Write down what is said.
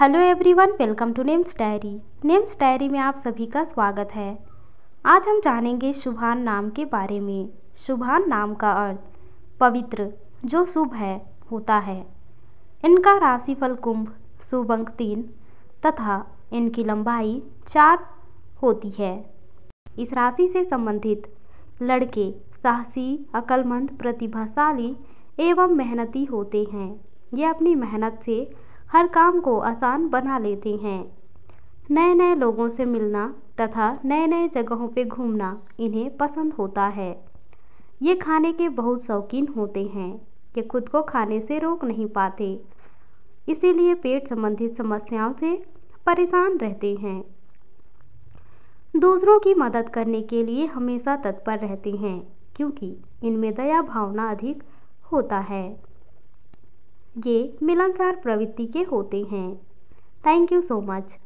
hello everyone welcome to names diary names diary में आप सभी का स्वागत है आज हम जानेंगे शुभान नाम के बारे में शुभान नाम का अर्थ पवित्र जो शुभ है होता है इनका राशिफल कुंभ शुभ अंक तीन तथा इनकी लंबाई चार होती है इस राशि से संबंधित लड़के साहसी अकलमंद प्रतिभाशाली एवं मेहनती होते हैं ये अपनी मेहनत से हर काम को आसान बना लेती हैं नए नए लोगों से मिलना तथा नए नए जगहों पर घूमना इन्हें पसंद होता है ये खाने के बहुत शौकीन होते हैं ये खुद को खाने से रोक नहीं पाते इसीलिए पेट संबंधित समस्याओं से परेशान रहते हैं दूसरों की मदद करने के लिए हमेशा तत्पर रहते हैं क्योंकि इनमें दया भावना अधिक होता है ये मिलनसार प्रवृत्ति के होते हैं थैंक यू सो मच